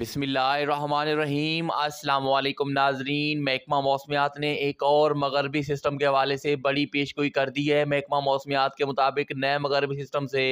बिसमीम अल्लाम नाजरीन महकमा मौसमियात ने एक और मगरबी सिस्टम के हवाले से बड़ी पेश गोई कर दी है महकमा मौसमियात के मुताबिक नए मगरबी सिस्टम से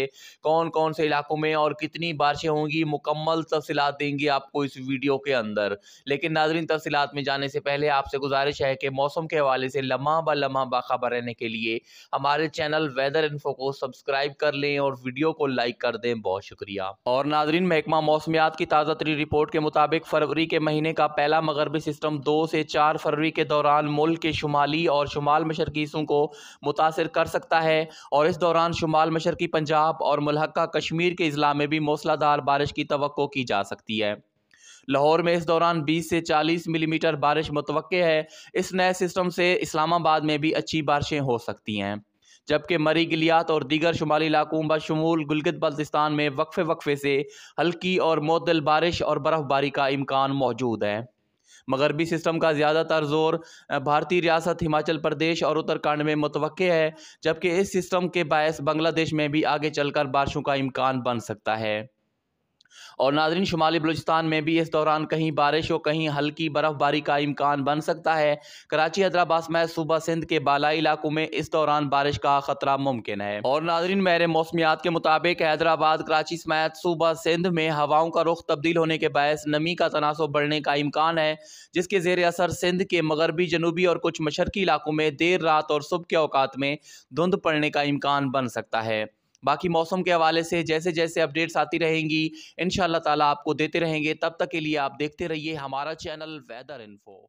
कौन कौन से इलाकों में और कितनी बारिशें होंगी मुकम्मल तफसीत देंगी आपको इस वीडियो के अंदर लेकिन नाजरीन तफसीत में जाने से पहले आपसे गुजारिश है कि मौसम के हवाले से लम्हा ब लम्हा बाखबर रहने के लिए हमारे चैनल वेदर इन्फो को सब्सक्राइब कर लें और वीडियो को लाइक कर दें बहुत शुक्रिया और नाजरीन महकमा मौसमियात की ताज़ा तरी रिपोर्ट के मुताबिक फरवरी के महीने का पहला मगरबी सिस्टम दो से चार फरवरी के दौरान मुल्क के शुमाली और शुमाल मशरकी हिस्सों को मुतासर कर सकता है और इस दौरान शुमाल मशरकी पंजाब और मलहक्का कश्मीर के अजला में भी मौसलाधार बारिश की तो की जा सकती है लाहौर में इस दौरान 20 से 40 मिलीमीटर बारिश मुतव है इस नए सिस्टम से इस्लामाबाद में भी अच्छी बारिशें हो सकती हैं जबकि मरी गलियात और दीगर शुमाली इलाकों बशमूल गुलगित बल्तिस्तान में वक्फे वक्फे से हल्की और मतदल बारिश और बर्फ़बारी का इम्कान मौजूद है मगरबी सिस्टम का ज़्यादातर जोर भारतीय रियासत हिमाचल प्रदेश और उत्तराखंड में मुतव है जबकि इस सिस्टम के बायस बांग्लादेश में भी आगे चलकर बारिशों का इम्कान बन सकता है और नाजरीन शुमाली बलूचिस्तान में भी इस दौरान कहीं बारिश और कहीं हल्की बर्फबारी का इम्कान बन सकता है कराची हैदराबाद समेत सूबा सिंध के बालाई इलाकों में इस दौरान बारिश का खतरा मुमकिन है और नाजरीन मेरे मौसमियात के मुताबिक हैदराबाद कराची समेत सूबा सिंध में हवाओं का रुख तब्दील होने के बायस नमी का तनासब बढ़ने का इम्कान है जिसके जेर असर सिंध के मगरबी जनूबी और कुछ मशरकी इलाकों में देर रात और सुबह के अवकात में धुंध पड़ने का इम्कान बन सकता है बाकी मौसम के हवाले से जैसे जैसे अपडेट्स आती रहेंगी इन ताला आपको देते रहेंगे तब तक के लिए आप देखते रहिए हमारा चैनल वेदर इन्फो